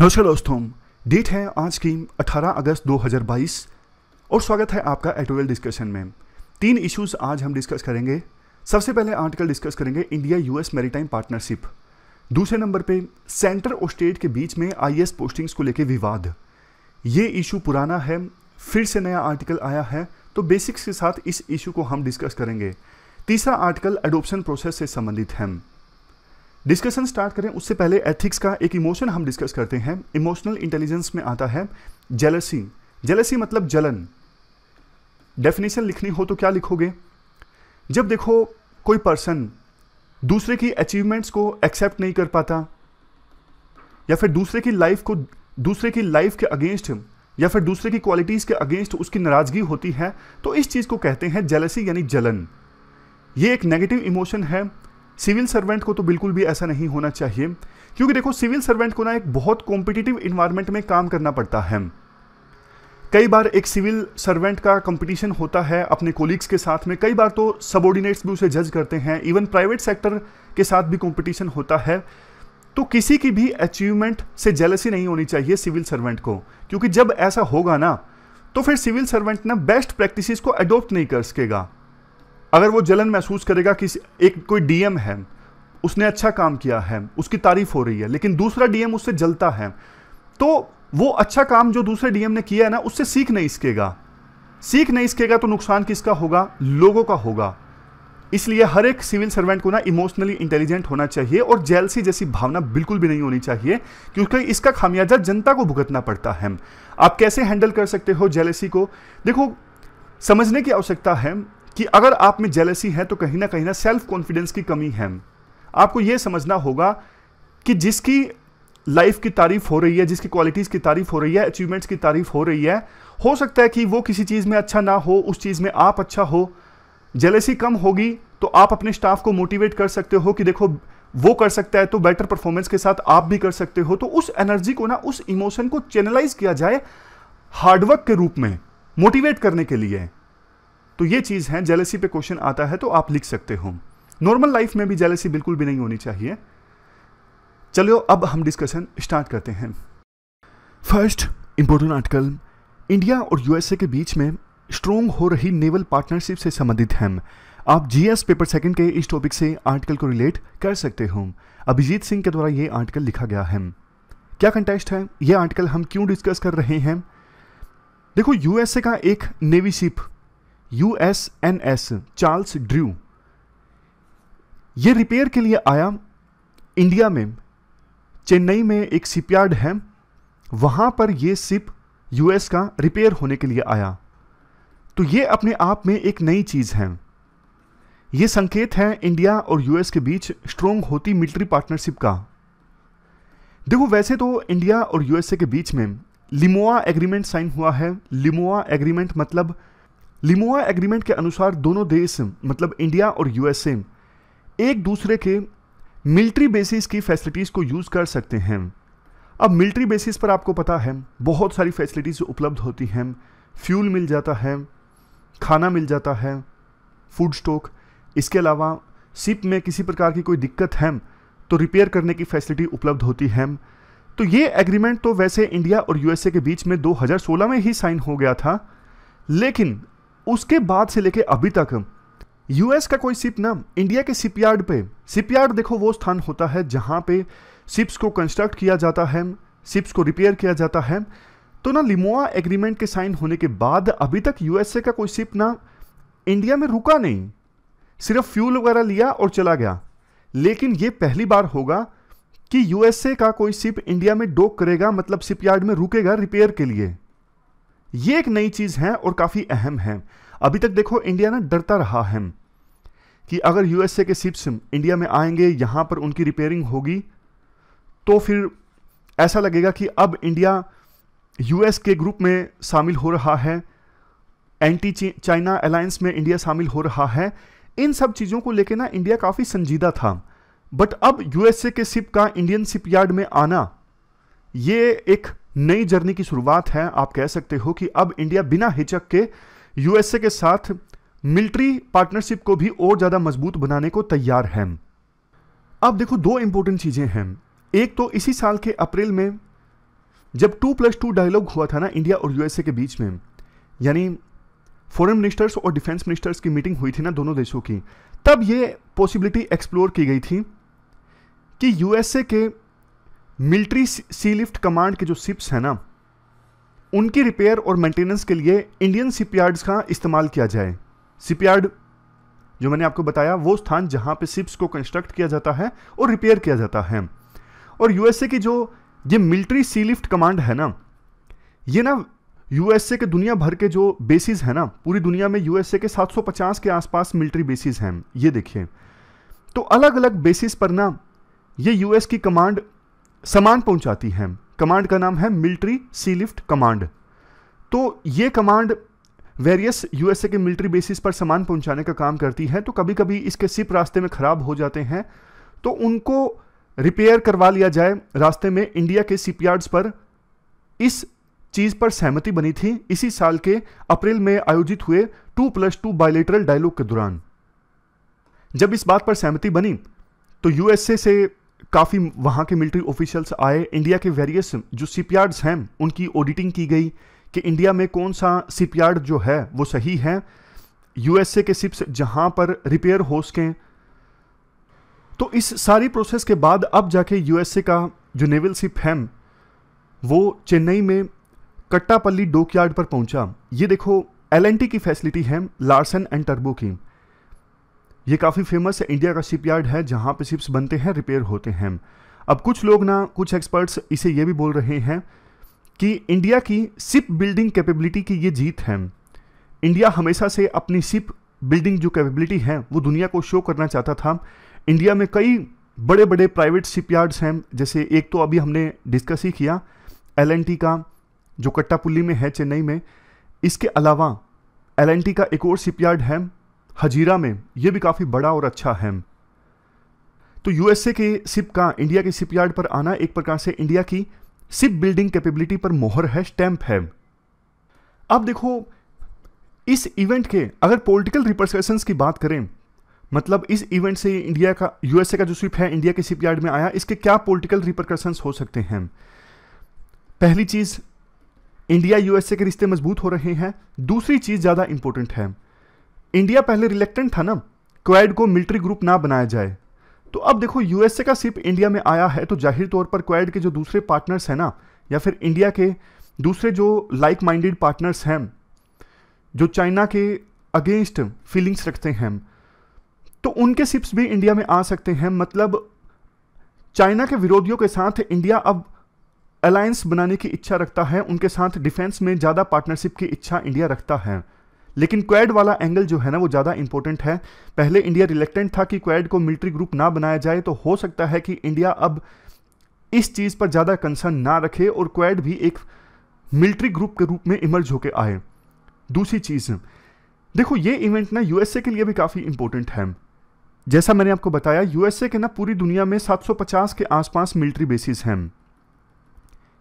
नमस्कार दोस्तों डेट है आज की 18 अगस्त 2022 और स्वागत है आपका एडिटोरियल डिस्कशन में तीन इश्यूज आज हम डिस्कस करेंगे सबसे पहले आर्टिकल डिस्कस करेंगे इंडिया यूएस मेरीटाइम पार्टनरशिप दूसरे नंबर पे सेंटर और स्टेट के बीच में आईएएस पोस्टिंग्स को लेकर विवाद ये इशू पुराना है फिर से नया आर्टिकल आया है तो बेसिक्स के साथ इस इशू को हम डिस्कस करेंगे तीसरा आर्टिकल एडोप्शन प्रोसेस से संबंधित है डिस्कशन स्टार्ट करें उससे पहले एथिक्स का एक इमोशन हम डिस्कस करते हैं इमोशनल इंटेलिजेंस में आता है जेलसी जेलसी मतलब जलन डेफिनेशन लिखनी हो तो क्या लिखोगे जब देखो कोई पर्सन दूसरे की अचीवमेंट्स को एक्सेप्ट नहीं कर पाता या फिर दूसरे की लाइफ को दूसरे की लाइफ के अगेंस्ट या फिर दूसरे की क्वालिटीज़ के अगेंस्ट उसकी नाराज़गी होती है तो इस चीज़ को कहते हैं जेलसी यानी जलन ये एक नेगेटिव इमोशन है सिविल सर्वेंट को तो बिल्कुल भी ऐसा नहीं होना चाहिए क्योंकि देखो सिविल सर्वेंट को ना एक बहुत कॉम्पिटिटिव इन्वायरमेंट में काम करना पड़ता है कई बार एक सिविल सर्वेंट का कंपटीशन होता है अपने कोलिग्स के साथ में कई बार तो सबॉर्डिनेट्स भी उसे जज करते हैं इवन प्राइवेट सेक्टर के साथ भी कंपटीशन होता है तो किसी की भी अचीवमेंट से जेलसी नहीं होनी चाहिए सिविल सर्वेंट को क्योंकि जब ऐसा होगा ना तो फिर सिविल सर्वेंट ना बेस्ट प्रैक्टिसेस को अडोप्ट नहीं कर सकेगा अगर वो जलन महसूस करेगा कि एक कोई डीएम है उसने अच्छा काम किया है उसकी तारीफ हो रही है लेकिन दूसरा डीएम उससे जलता है तो वो अच्छा काम जो दूसरे डीएम ने किया है ना उससे सीख नहीं सकेगा सीख नहीं सकेगा तो नुकसान किसका होगा लोगों का होगा इसलिए हर एक सिविल सर्वेंट को ना इमोशनली इंटेलिजेंट होना चाहिए और जेलसी जैसी भावना बिल्कुल भी नहीं होनी चाहिए क्योंकि इसका खामियाजा जनता को भुगतना पड़ता है आप कैसे हैंडल कर सकते हो जेलसी को देखो समझने की आवश्यकता है कि अगर आप में जेलसी है तो कहीं ना कहीं ना सेल्फ कॉन्फिडेंस की कमी है आपको यह समझना होगा कि जिसकी लाइफ की तारीफ हो रही है जिसकी क्वालिटीज़ की तारीफ हो रही है अचीवमेंट्स की तारीफ हो रही है हो सकता है कि वो किसी चीज़ में अच्छा ना हो उस चीज़ में आप अच्छा हो जेलसी कम होगी तो आप अपने स्टाफ को मोटिवेट कर सकते हो कि देखो वो कर सकता है तो बेटर परफॉर्मेंस के साथ आप भी कर सकते हो तो उस एनर्जी को ना उस इमोशन को चैनलाइज किया जाए हार्डवर्क के रूप में मोटिवेट करने के लिए तो ये चीज़ है जेलसी पे क्वेश्चन आता है तो आप लिख सकते हो नॉर्मल लाइफ में भी जेलसी बिल्कुल भी नहीं होनी चाहिए चलो अब हम डिस्कशन स्टार्ट करते हैं फर्स्ट इंपॉर्टेंट आर्टिकल इंडिया और यूएसए के बीच में स्ट्रोंग हो रही नेवल पार्टनरशिप से संबंधित हैं आप जीएस पेपर सेकंड के इस टॉपिक से आर्टिकल को रिलेट कर सकते हो अभिजीत सिंह के द्वारा ये आर्टिकल लिखा गया है क्या कंटेस्ट है ये आर्टिकल हम क्यों डिस्कस कर रहे हैं देखो यूएसए का एक navy ship U S N S Charles Drew ये रिपेयर के लिए आया इंडिया में चेन्नई में एक शिपयार्ड है वहाँ पर ये सिप यूएस का रिपेयर होने के लिए आया तो ये अपने आप में एक नई चीज़ है ये संकेत है इंडिया और यूएस के बीच स्ट्रोंग होती मिलिट्री पार्टनरशिप का देखो वैसे तो इंडिया और यूएसए के बीच में लिमोआ एग्रीमेंट साइन हुआ है लिमोआ एग्रीमेंट मतलब लिमोआ एग्रीमेंट के अनुसार दोनों देश मतलब इंडिया और यूएसए एक दूसरे के मिलिट्री बेसिस की फैसिलिटीज़ को यूज़ कर सकते हैं अब मिलिट्री बेसिस पर आपको पता है बहुत सारी फैसिलिटीज़ उपलब्ध होती हैं फ्यूल मिल जाता है खाना मिल जाता है फूड स्टॉक इसके अलावा सिप में किसी प्रकार की कोई दिक्कत है तो रिपेयर करने की फैसिलिटी उपलब्ध होती है तो ये एग्रीमेंट तो वैसे इंडिया और यूएसए के बीच में 2016 में ही साइन हो गया था लेकिन उसके बाद से लेके अभी तक यूएस का कोई सिप ना इंडिया के सिपयार्ड पे सिपयार्ड देखो वो स्थान होता है जहाँ पे सिप्स को कंस्ट्रक्ट किया जाता है सिप्स को रिपेयर किया जाता है तो ना लिमोआ एग्रीमेंट के साइन होने के बाद अभी तक यूएसए का कोई सिप ना इंडिया में रुका नहीं सिर्फ फ्यूल वगैरह लिया और चला गया लेकिन ये पहली बार होगा कि यूएसए का कोई सिप इंडिया में डोक करेगा मतलब सिपयार्ड में रुकेगा रिपेयर के लिए ये एक नई चीज़ है और काफ़ी अहम है अभी तक देखो इंडिया ना डरता रहा है कि अगर यूएसए के सिप्स इंडिया में आएंगे यहां पर उनकी रिपेयरिंग होगी तो फिर ऐसा लगेगा कि अब इंडिया यूएस के ग्रुप में शामिल हो रहा है एंटी चाइना अलायंस में इंडिया शामिल हो रहा है इन सब चीज़ों को लेकर ना इंडिया काफ़ी संजीदा था बट अब यूएसए के सिप का इंडियन सिप यार्ड में आना ये एक नई जर्नी की शुरुआत है आप कह सकते हो कि अब इंडिया बिना हिचक के यूएसए के साथ मिलिट्री पार्टनरशिप को भी और ज़्यादा मजबूत बनाने को तैयार है अब देखो दो इंपॉर्टेंट चीज़ें हैं एक तो इसी साल के अप्रैल में जब टू प्लस टू डायलॉग हुआ था ना इंडिया और यूएसए के बीच में यानी फॉरेन मिनिस्टर्स और डिफेंस मिनिस्टर्स की मीटिंग हुई थी ना दोनों देशों की तब ये पॉसिबिलिटी एक्सप्लोर की गई थी कि यूएसए के मिलिट्री सी लिफ्ट कमांड के जो शिप्स हैं ना उनकी रिपेयर और मेंटेनेंस के लिए इंडियन शिपयार्ड्स का इस्तेमाल किया जाए शिपयार्ड जो मैंने आपको बताया वो स्थान जहां पे सिप्स को कंस्ट्रक्ट किया जाता है और रिपेयर किया जाता है और यूएसए की जो ये मिलिट्री सी लिफ्ट कमांड है ना ये ना यूएसए के दुनिया भर के जो बेसिस है ना पूरी दुनिया में यूएसए के 750 के आसपास मिलिट्री बेसिस हैं ये देखिए तो अलग अलग बेसिस पर ना ये यूएस की कमांड सामान पहुंचाती है कमांड का नाम है मिलिट्री सी लिफ्ट कमांड तो ये कमांड वेरियस यूएसए के मिलिट्री बेसिस पर सामान पहुंचाने का काम करती है तो कभी कभी इसके सिप रास्ते में ख़राब हो जाते हैं तो उनको रिपेयर करवा लिया जाए रास्ते में इंडिया के सिपयार्ड्स पर इस चीज़ पर सहमति बनी थी इसी साल के अप्रैल में आयोजित हुए two plus two bilateral dialogue के दौरान जब इस बात पर सहमति बनी तो यूएसए से काफ़ी वहाँ के मिलिट्री ऑफिशल्स आए इंडिया के वेरियस जो सिपयार्ड्स हैं उनकी ऑडिटिंग की गई कि इंडिया में कौन सा सिपयार्ड जो है वो सही है यूएसए के सिप्स जहाँ पर रिपेयर हो सकें तो इस सारी प्रोसेस के बाद अब जाके यूएसए का जो नेवल सिप है वो चेन्नई में कट्टापल्ली डोकयार्ड पर पहुंचा ये देखो एल की फैसिलिटी है लार्सन एंड टर्बो की ये काफ़ी फेमस इंडिया का शिप है जहाँ पे शिप्स बनते हैं रिपेयर होते हैं अब कुछ लोग ना कुछ एक्सपर्ट्स इसे ये भी बोल रहे हैं कि इंडिया की शिप बिल्डिंग कैपेबिलिटी की ये जीत है इंडिया हमेशा से अपनी शिप बिल्डिंग जो कैपेबिलिटी है वो दुनिया को शो करना चाहता था इंडिया में कई बड़े बड़े प्राइवेट शिपयार्ड्स हैं जैसे एक तो अभी हमने डिस्कस ही किया एल का जो कट्टापुल्ली में है चेन्नई में इसके अलावा एल का एक और शिपयार्ड है हजीरा में यह भी काफ़ी बड़ा और अच्छा है तो यूएसए के सिप का इंडिया के सिप यार्ड पर आना एक प्रकार से इंडिया की सिप बिल्डिंग कैपेबिलिटी पर मोहर है स्टैंप है अब देखो इस इवेंट के अगर पॉलिटिकल रिपरसेशंस की बात करें मतलब इस इवेंट से इंडिया का यूएसए का जो सिप है इंडिया के सिप यार्ड में आया इसके क्या पॉलिटिकल रिपरकशंस हो सकते हैं पहली चीज़ इंडिया यूएसए के रिश्ते मजबूत हो रहे हैं दूसरी चीज़ ज़्यादा इंपॉर्टेंट है इंडिया पहले रिलेक्टेंट था ना क्वैड को मिलिट्री ग्रुप ना बनाया जाए तो अब देखो यूएसए का सिप इंडिया में आया है तो जाहिर तौर पर क्वैड के जो दूसरे पार्टनर्स हैं ना या फिर इंडिया के दूसरे जो लाइक माइंडेड पार्टनर्स हैं जो चाइना के अगेंस्ट फीलिंग्स रखते हैं तो उनके सिप्स भी इंडिया में आ सकते हैं मतलब चाइना के विरोधियों के साथ इंडिया अब अलायंस बनाने की इच्छा रखता है उनके साथ डिफेंस में ज़्यादा पार्टनरशिप की इच्छा इंडिया रखता है लेकिन क्वैड वाला एंगल जो है ना वो ज़्यादा इंपॉर्टेंट है पहले इंडिया रिलेक्टेंट था कि क्वैड को मिलिट्री ग्रुप ना बनाया जाए तो हो सकता है कि इंडिया अब इस चीज़ पर ज़्यादा कंसर्न ना रखे और क्वैड भी एक मिलिट्री ग्रुप के रूप में इमर्ज होकर आए दूसरी चीज़ देखो ये इवेंट ना यूएसए के लिए भी काफ़ी इंपॉर्टेंट है जैसा मैंने आपको बताया यूएसए के ना पूरी दुनिया में 750 के आसपास मिलिट्री बेसिस हैं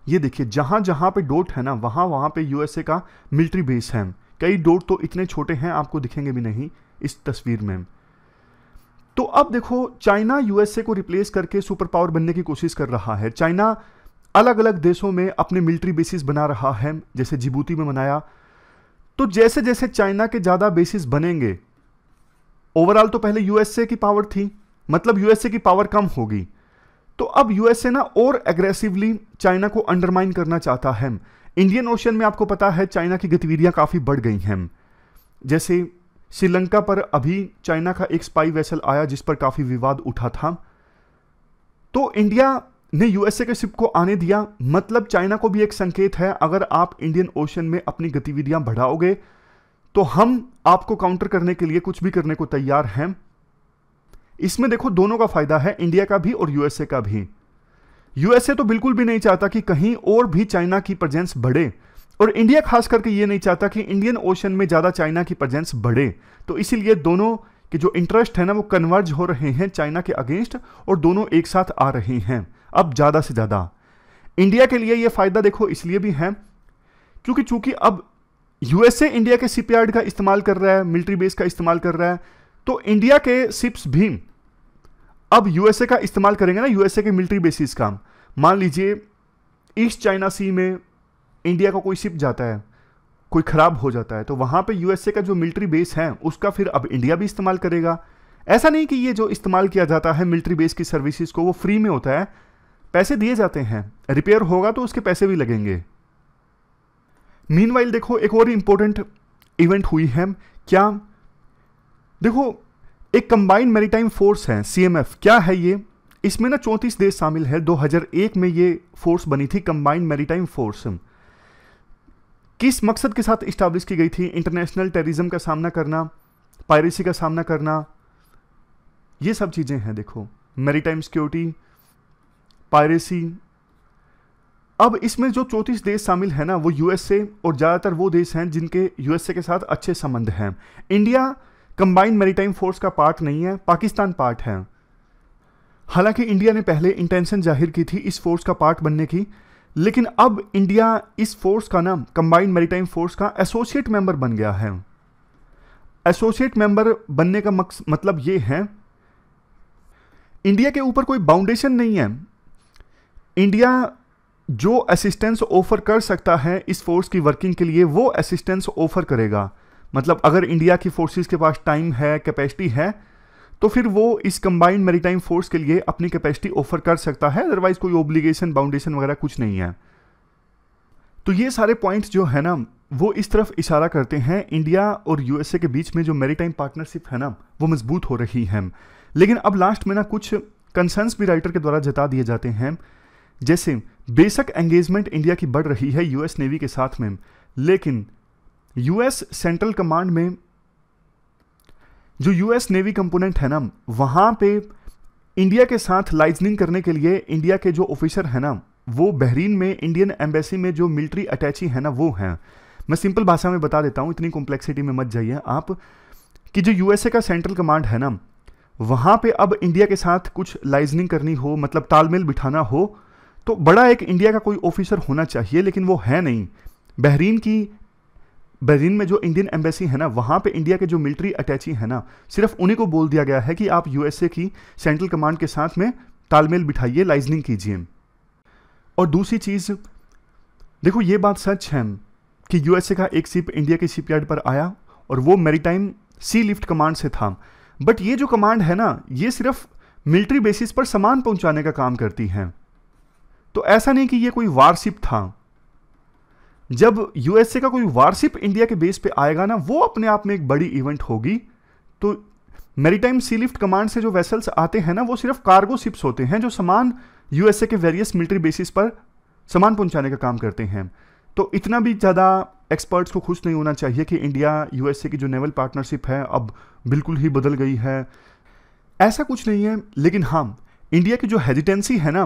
ये देखिए जहां जहां पे डोट है ना वहां वहां पे यूएसए का मिलिट्री बेस है कई डोर तो इतने छोटे हैं आपको दिखेंगे भी नहीं इस तस्वीर में तो अब देखो चाइना यूएसए को रिप्लेस करके सुपर पावर बनने की कोशिश कर रहा है चाइना अलग अलग देशों में अपने मिलिट्री बेसिस बना रहा है जैसे जिबूती में बनाया तो जैसे जैसे चाइना के ज़्यादा बेसिस बनेंगे ओवरऑल तो पहले यूएसए की पावर थी मतलब यूएसए की पावर कम होगी तो अब यूएसए ना और एग्रेसिवली चाइना को अंडरमाइन करना चाहता है इंडियन ओशन में आपको पता है चाइना की गतिविधियां काफ़ी बढ़ गई हैं जैसे श्रीलंका पर अभी चाइना का एक स्पाई वेसल आया जिस पर काफ़ी विवाद उठा था तो इंडिया ने यूएसए के शिप को आने दिया मतलब चाइना को भी एक संकेत है अगर आप इंडियन ओशन में अपनी गतिविधियां बढ़ाओगे तो हम आपको काउंटर करने के लिए कुछ भी करने को तैयार हैं इसमें देखो दोनों का फायदा है इंडिया का भी और यूएसए का भी यूएसए तो बिल्कुल भी नहीं चाहता कि कहीं और भी चाइना की प्रजेंस बढ़े और इंडिया खास करके ये नहीं चाहता कि इंडियन ओशन में ज़्यादा चाइना की प्रजेंस बढ़े तो इसीलिए दोनों के जो इंटरेस्ट है ना वो कन्वर्ज हो रहे हैं चाइना के अगेंस्ट और दोनों एक साथ आ रहे हैं अब ज़्यादा से ज़्यादा इंडिया के लिए ये फ़ायदा देखो इसलिए भी है क्योंकि चूंकि अब यूएसए इंडिया के शिपयार्ड का इस्तेमाल कर रहा है मिलिट्री बेस का इस्तेमाल कर रहा है तो इंडिया के सिप्स भी अब यूएसए का इस्तेमाल करेंगे ना यूएसए के मिलिट्री बेसिस का मान लीजिए ईस्ट चाइना सी में इंडिया का कोई शिप जाता है कोई ख़राब हो जाता है तो वहां पे यूएसए का जो मिलिट्री बेस है उसका फिर अब इंडिया भी इस्तेमाल करेगा ऐसा नहीं कि ये जो इस्तेमाल किया जाता है मिलिट्री बेस की सर्विसेज को वो फ्री में होता है पैसे दिए जाते हैं रिपेयर होगा तो उसके पैसे भी लगेंगे मीन देखो एक और इम्पोर्टेंट इवेंट हुई है क्या देखो एक कंबाइंड मेरीटाइम फोर्स है सीएमएफ क्या है ये इसमें ना चौंतीस देश शामिल है 2001 में ये फोर्स बनी थी कंबाइंड मैरीटाइम फोर्स किस मकसद के साथ इस्टाब्लिश की गई थी इंटरनेशनल टेररिज्म का सामना करना पायरेसी का सामना करना ये सब चीज़ें हैं देखो मैरीटाइम सिक्योरिटी पायरेसी अब इसमें जो चौंतीस देश शामिल है ना वो यूएसए और ज़्यादातर वो देश हैं जिनके यूएसए के साथ अच्छे संबंध हैं इंडिया कंबाइंड मैरीटाइम फोर्स का पार्ट नहीं है पाकिस्तान पार्ट है हालांकि इंडिया ने पहले इंटेंशन जाहिर की थी इस फोर्स का पार्ट बनने की लेकिन अब इंडिया इस फोर्स का नाम कंबाइंड मेरीटाइम फोर्स का एसोसिएट मेंबर बन गया है एसोसिएट मेंबर बनने का मतलब यह है इंडिया के ऊपर कोई बाउंडेशन नहीं है इंडिया जो असिस्टेंस ऑफर कर सकता है इस फोर्स की वर्किंग के लिए वो असिस्टेंस ऑफर करेगा मतलब अगर इंडिया की फोर्सेस के पास टाइम है कैपेसिटी है तो फिर वो इस कंबाइंड मेरीटाइम फोर्स के लिए अपनी कैपेसिटी ऑफर कर सकता है अदरवाइज कोई ओब्लीगेशन बाउंडेशन वगैरह कुछ नहीं है तो ये सारे पॉइंट्स जो है ना वो इस तरफ इशारा करते हैं इंडिया और यूएसए के बीच में जो मेरीटाइम पार्टनरशिप है ना वो मजबूत हो रही है लेकिन अब लास्ट में ना कुछ कंसर्न्स भी राइटर के द्वारा जता दिए जाते हैं जैसे बेसक एंगेजमेंट इंडिया की बढ़ रही है यूएस नेवी के साथ में लेकिन यूएस सेंट्रल कमांड में जो यूएस नेवी कंपोनेंट है ना वहां पे इंडिया के साथ लाइजनिंग करने के लिए इंडिया के जो ऑफिसर है ना वो बहरीन में इंडियन एम्बेसी में जो मिलिट्री अटैची है ना वो हैं मैं सिंपल भाषा में बता देता हूँ इतनी कॉम्प्लेक्सिटी में मत जाइए आप कि जो यूएसए का सेंट्रल कमांड है ना वहाँ पे अब इंडिया के साथ कुछ लाइजनिंग करनी हो मतलब तालमेल बिठाना हो तो बड़ा एक इंडिया का कोई ऑफिसर होना चाहिए लेकिन वो है नहीं बहरीन की बहरीन में जो इंडियन एम्बेसी है ना वहाँ पे इंडिया के जो मिलिट्री अटैची है ना सिर्फ उन्हीं को बोल दिया गया है कि आप यूएसए की सेंट्रल कमांड के साथ में तालमेल बिठाइए लाइजनिंग कीजिए और दूसरी चीज़ देखो ये बात सच है कि यूएसए का एक सिप इंडिया के शिपयार्ड पर आया और वो मेरीटाइम सी लिफ्ट कमांड से था बट ये जो कमांड है ना ये सिर्फ मिलिट्री बेसिस पर सामान पहुंचाने का काम करती है तो ऐसा नहीं कि ये कोई वारशिप था जब यूएसए का कोई वारशिप इंडिया के बेस पे आएगा ना वो अपने आप में एक बड़ी इवेंट होगी तो मेरीटाइम सी लिफ्ट कमांड से जो वेसल्स आते हैं ना वो सिर्फ कार्गो शिप्स होते हैं जो सामान यूएसए के वेरियस मिलिट्री बेसिस पर सामान पहुंचाने का काम करते हैं तो इतना भी ज़्यादा एक्सपर्ट्स को खुश नहीं होना चाहिए कि इंडिया यूएसए की जो नेवल पार्टनरशिप है अब बिल्कुल ही बदल गई है ऐसा कुछ नहीं है लेकिन हाँ इंडिया की जो हेजिटेंसी है ना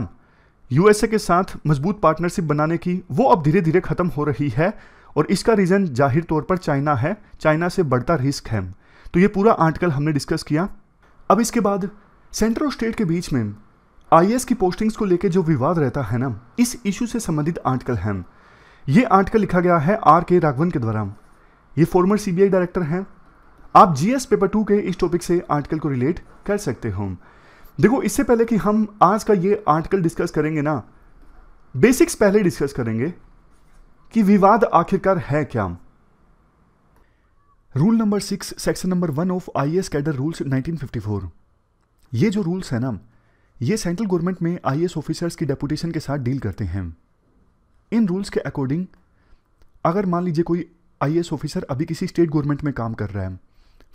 यूएसए के साथ मजबूत पार्टनरशिप बनाने की वो अब धीरे धीरे ख़त्म हो रही है और इसका रीज़न जाहिर तौर पर चाइना है चाइना से बढ़ता रिस्क है तो ये पूरा आर्टिकल हमने डिस्कस किया अब इसके बाद सेंट्रल स्टेट के बीच में आई की पोस्टिंग्स को लेकर जो विवाद रहता है ना इस इशू से संबंधित आर्टिकल है ये आर्टिकल लिखा गया है आर के राघवन के द्वारा ये फॉर्मर सीबीआई डायरेक्टर हैं आप जीएस पेपर टू के इस टॉपिक से आर्टिकल को रिलेट कर सकते हो देखो इससे पहले कि हम आज का ये आर्टिकल डिस्कस करेंगे ना बेसिक्स पहले डिस्कस करेंगे कि विवाद आखिरकार है क्या rule number six section number one of I S cadre rules 1954 ये जो रूल्स है ना ये सेंट्रल गवर्नमेंट में आई ऑफिसर्स की डेपुटेशन के साथ डील करते हैं इन रूल्स के अकॉर्डिंग अगर मान लीजिए कोई आई ऑफिसर अभी किसी स्टेट गवर्नमेंट में काम कर रहा है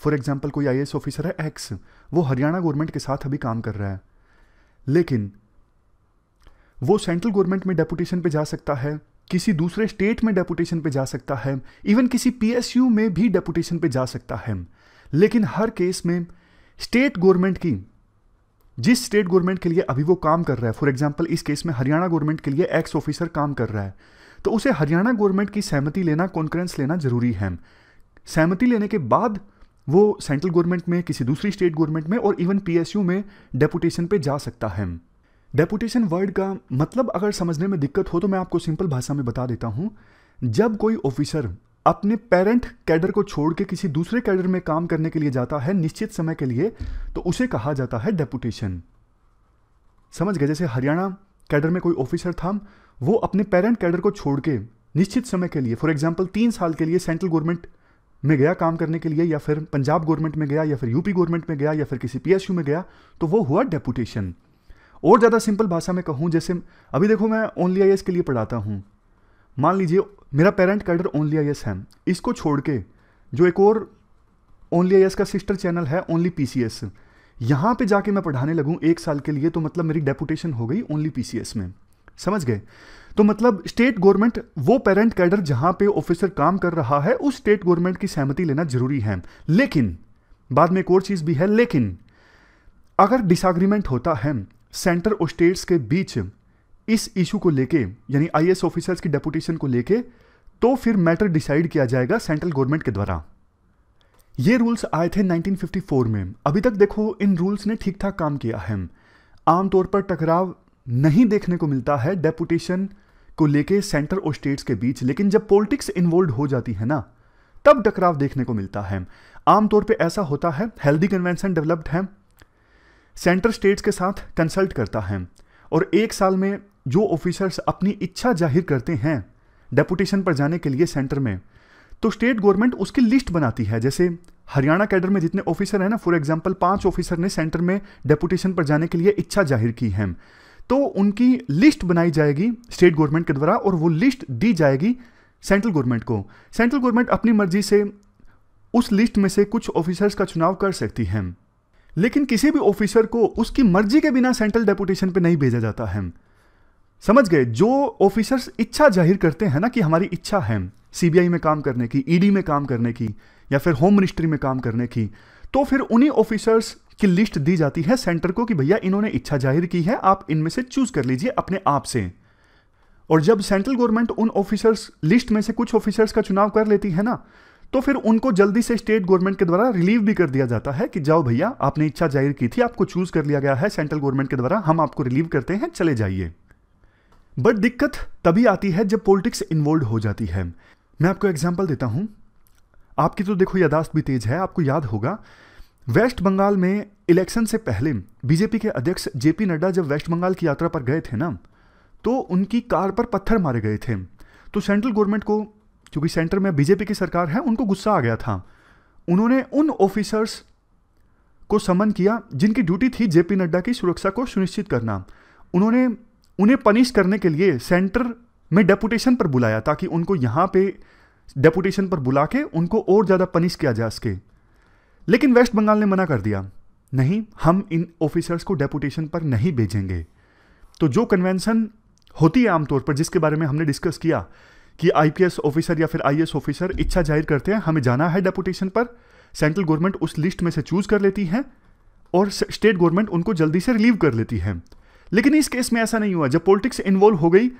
फॉर एग्जाम्पल कोई आई ऑफिसर है एक्स वो हरियाणा गवर्नमेंट के साथ अभी काम कर रहा है लेकिन वो सेंट्रल गवर्नमेंट में डेपुटेशन पे जा सकता है किसी दूसरे स्टेट में डेपुटेशन पे जा सकता है इवन किसी पीएसयू में भी डेपुटेशन पे जा सकता है लेकिन हर केस में स्टेट गवर्नमेंट की जिस स्टेट गवर्नमेंट के लिए अभी वो काम कर रहा है फॉर एग्जाम्पल इस केस में हरियाणा गवर्नमेंट के लिए एक्स ऑफिसर काम कर रहा है तो उसे हरियाणा गवर्नमेंट की सहमति लेना कॉन्फ्रेंस लेना जरूरी है सहमति लेने के बाद वो सेंट्रल गवर्नमेंट में किसी दूसरी स्टेट गवर्नमेंट में और इवन पीएसयू में डेपुटेशन पे जा सकता है डेपुटेशन वर्ड का मतलब अगर समझने में दिक्कत हो तो मैं आपको सिंपल भाषा में बता देता हूँ जब कोई ऑफिसर अपने पेरेंट कैडर को छोड़ के किसी दूसरे कैडर में काम करने के लिए जाता है निश्चित समय के लिए तो उसे कहा जाता है डेपुटेशन समझ गए जैसे हरियाणा कैडर में कोई ऑफिसर था वो अपने पेरेंट कैडर को छोड़ के निश्चित समय के लिए फॉर एग्जाम्पल तीन साल के लिए सेंट्रल गवर्नमेंट में गया काम करने के लिए या फिर पंजाब गवर्नमेंट में गया या फिर यूपी गवर्नमेंट में गया या फिर किसी पीएसयू में गया तो वो हुआ डेपुटेशन और ज़्यादा सिंपल भाषा में कहूँ जैसे अभी देखो मैं ओनली आई के लिए पढ़ाता हूँ मान लीजिए मेरा पेरेंट कैडर ओनली आई है इसको छोड़ के जो एक और ओनली आई का सिस्टर चैनल है ओनली पी सी एस यहाँ पर जाके मैं पढ़ाने लगूँ एक साल के लिए तो मतलब मेरी डेपुटेशन हो गई ओनली पी सी एस में समझ गए तो मतलब स्टेट गवर्नमेंट वो पेरेंट कैडर जहां पे ऑफिसर काम कर रहा है उस स्टेट गवर्नमेंट की सहमति लेना जरूरी है लेकिन बाद में एक और चीज भी है लेकिन अगर डिसग्रीमेंट होता है सेंटर और स्टेट्स के बीच इस इशू को लेके यानी आई ऑफिसर्स की डेपुटेशन को लेके तो फिर मैटर डिसाइड किया जाएगा सेंट्रल गवर्नमेंट के द्वारा ये रूल्स आए थे 1954 में अभी तक देखो इन रूल्स ने ठीक ठाक काम किया है आमतौर पर टकराव नहीं देखने को मिलता है डेपुटेशन को लेके सेंटर और स्टेट्स के बीच लेकिन जब पॉलिटिक्स इन्वॉल्व हो जाती है ना तब टकराव देखने को मिलता है आमतौर पे ऐसा होता है हेल्दी कन्वेंशन डेवलप्ड है सेंटर स्टेट्स के साथ कंसल्ट करता है और एक साल में जो ऑफिसर्स अपनी इच्छा जाहिर करते हैं डेपुटेशन पर जाने के लिए सेंटर में तो स्टेट गवर्नमेंट उसकी लिस्ट बनाती है जैसे हरियाणा कैडर में जितने ऑफिसर हैं ना फॉर एग्जांपल पांच ऑफिसर ने सेंटर में डेपुटेशन पर जाने के लिए इच्छा जाहिर की है तो उनकी लिस्ट बनाई जाएगी स्टेट गवर्नमेंट के द्वारा और वो लिस्ट दी जाएगी सेंट्रल गवर्नमेंट को सेंट्रल गवर्नमेंट अपनी मर्जी से उस लिस्ट में से कुछ ऑफिसर्स का चुनाव कर सकती है लेकिन किसी भी ऑफिसर को उसकी मर्जी के बिना सेंट्रल डेपुटेशन पे नहीं भेजा जाता है समझ गए जो ऑफिसर्स इच्छा जाहिर करते हैं ना कि हमारी इच्छा है सीबीआई में काम करने की ईडी में काम करने की या फिर होम मिनिस्ट्री में काम करने की तो फिर उन्हीं ऑफिसर्स की लिस्ट दी जाती है सेंटर को कि भैया इन्होंने इच्छा जाहिर की है आप इनमें से चूज कर लीजिए अपने आप से और जब सेंट्रल गवर्नमेंट उन ऑफिसर्स लिस्ट में से कुछ ऑफिसर्स का चुनाव कर लेती है ना तो फिर उनको जल्दी से स्टेट गवर्नमेंट के द्वारा रिलीव भी कर दिया जाता है कि जाओ भैया आपने इच्छा जाहिर की थी आपको चूज कर लिया गया है सेंट्रल गवर्नमेंट के द्वारा हम आपको रिलीव करते हैं चले जाइए बट दिक्कत तभी आती है जब पॉलिटिक्स इन्वॉल्व हो जाती है मैं आपको एग्जाम्पल देता हूँ आपकी तो देखो यादाश्त भी तेज है आपको याद होगा वेस्ट बंगाल में इलेक्शन से पहले बीजेपी के अध्यक्ष जेपी नड्डा जब वेस्ट बंगाल की यात्रा पर गए थे ना तो उनकी कार पर पत्थर मारे गए थे तो सेंट्रल गवर्नमेंट को क्योंकि सेंटर में बीजेपी की सरकार है उनको गुस्सा आ गया था उन्होंने उन ऑफिसर्स को समन किया जिनकी ड्यूटी थी जेपी नड्डा की सुरक्षा को सुनिश्चित करना उन्होंने उन्हें पनिश करने के लिए सेंटर में डेपुटेशन पर बुलाया ताकि उनको यहाँ पे डेपुटेशन पर बुला के उनको और ज़्यादा पनिश किया जा सके लेकिन वेस्ट बंगाल ने मना कर दिया नहीं हम इन ऑफिसर्स को डेपुटेशन पर नहीं भेजेंगे तो जो कन्वेंशन होती है आमतौर पर जिसके बारे में हमने डिस्कस किया कि आईपीएस ऑफिसर या फिर आईएएस ऑफिसर इच्छा जाहिर करते हैं हमें जाना है डेपुटेशन पर सेंट्रल गवर्नमेंट उस लिस्ट में से चूज कर लेती है और स्टेट गवर्नमेंट उनको जल्दी से रिलीव कर लेती है लेकिन इस केस में ऐसा नहीं हुआ जब पॉलिटिक्स इन्वॉल्व हो गई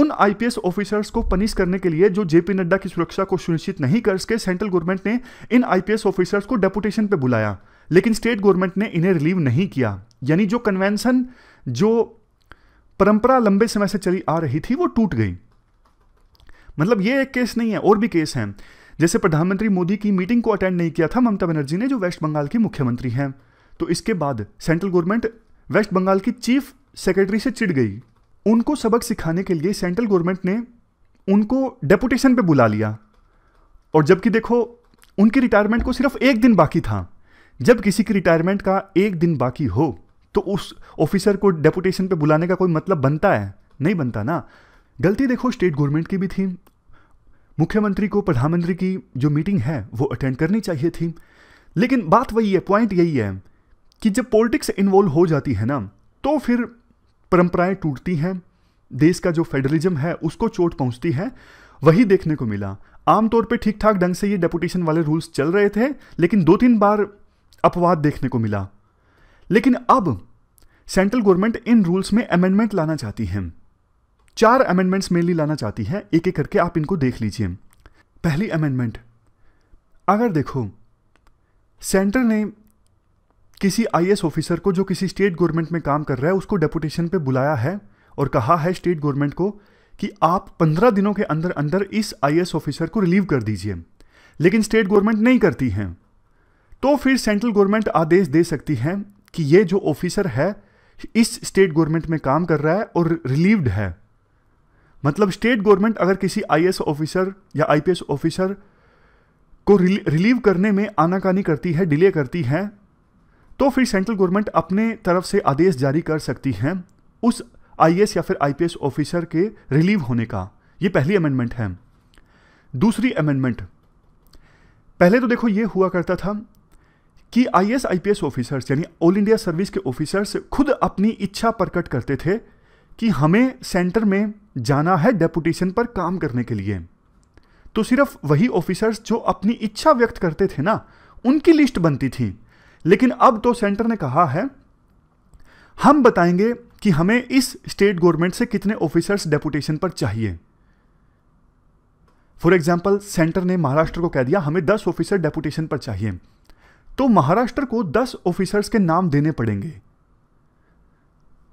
उन आईपीएस ऑफिसर्स को पनिश करने के लिए जो जेपी नड्डा की सुरक्षा को सुनिश्चित नहीं कर सके सेंट्रल गवर्नमेंट ने इन आईपीएस ऑफिसर्स को डेपुटेशन पे बुलाया लेकिन स्टेट गवर्नमेंट ने इन्हें रिलीव नहीं किया यानी जो कन्वेंशन जो परंपरा लंबे समय से चली आ रही थी वो टूट गई मतलब ये एक केस नहीं है और भी केस हैं जैसे प्रधानमंत्री मोदी की मीटिंग को अटेंड नहीं किया था ममता बनर्जी ने जो वेस्ट बंगाल की मुख्यमंत्री हैं तो इसके बाद सेंट्रल गवर्नमेंट वेस्ट बंगाल की चीफ सेक्रेटरी से चिढ़ गई उनको सबक सिखाने के लिए सेंट्रल गवर्नमेंट ने उनको डेपुटेशन पे बुला लिया और जबकि देखो उनकी रिटायरमेंट को सिर्फ एक दिन बाकी था जब किसी की रिटायरमेंट का एक दिन बाकी हो तो उस ऑफिसर को डेपुटेशन पे बुलाने का कोई मतलब बनता है नहीं बनता ना गलती देखो स्टेट गवर्नमेंट की भी थी मुख्यमंत्री को प्रधानमंत्री की जो मीटिंग है वो अटेंड करनी चाहिए थी लेकिन बात वही है पॉइंट यही है कि जब पॉलिटिक्स इन्वॉल्व हो जाती है ना तो फिर परंपराएं टूटती हैं देश का जो फेडरलिज्म है उसको चोट पहुंचती है वही देखने को मिला आमतौर पे ठीक ठाक ढंग से ये डेपुटेशन वाले रूल्स चल रहे थे लेकिन दो तीन बार अपवाद देखने को मिला लेकिन अब सेंट्रल गवर्नमेंट इन रूल्स में अमेंडमेंट लाना चाहती है चार अमेंडमेंट्स मेनली लाना चाहती है एक एक करके आप इनको देख लीजिए पहली अमेंडमेंट अगर देखो सेंटर ने किसी आईएएस ऑफिसर को जो किसी स्टेट गवर्नमेंट में काम कर रहा है उसको डेपुटेशन पे बुलाया है और कहा है स्टेट गवर्नमेंट को कि आप पंद्रह दिनों के अंदर अंदर इस आई ऑफिसर को रिलीव कर दीजिए लेकिन स्टेट गवर्नमेंट नहीं करती हैं तो फिर सेंट्रल गवर्नमेंट आदेश दे सकती है कि ये जो ऑफिसर है इस स्टेट गवर्नमेंट में काम कर रहा है और रिलीव्ड है मतलब स्टेट गवर्नमेंट अगर किसी आई ऑफिसर या आईपीएस ऑफिसर को रिलीव करने में आनाकानी करती है डिले करती है तो फिर सेंट्रल गवर्नमेंट अपने तरफ से आदेश जारी कर सकती है उस आईएएस या फिर आईपीएस ऑफिसर के रिलीव होने का ये पहली अमेंडमेंट है दूसरी अमेंडमेंट पहले तो देखो ये हुआ करता था कि I S I P S officers यानी ऑल इंडिया सर्विस के ऑफिसर्स खुद अपनी इच्छा प्रकट करते थे कि हमें सेंटर में जाना है डेपुटेशन पर काम करने के लिए तो सिर्फ वही ऑफिसर्स जो अपनी इच्छा व्यक्त करते थे ना उनकी लिस्ट बनती थी लेकिन अब तो सेंटर ने कहा है हम बताएंगे कि हमें इस स्टेट गवर्नमेंट से कितने ऑफिसर्स डेपुटेशन पर चाहिए फॉर एग्जाम्पल सेंटर ने महाराष्ट्र को कह दिया हमें दस ऑफिसर डेपुटेशन पर चाहिए तो महाराष्ट्र को दस ऑफिसर्स के नाम देने पड़ेंगे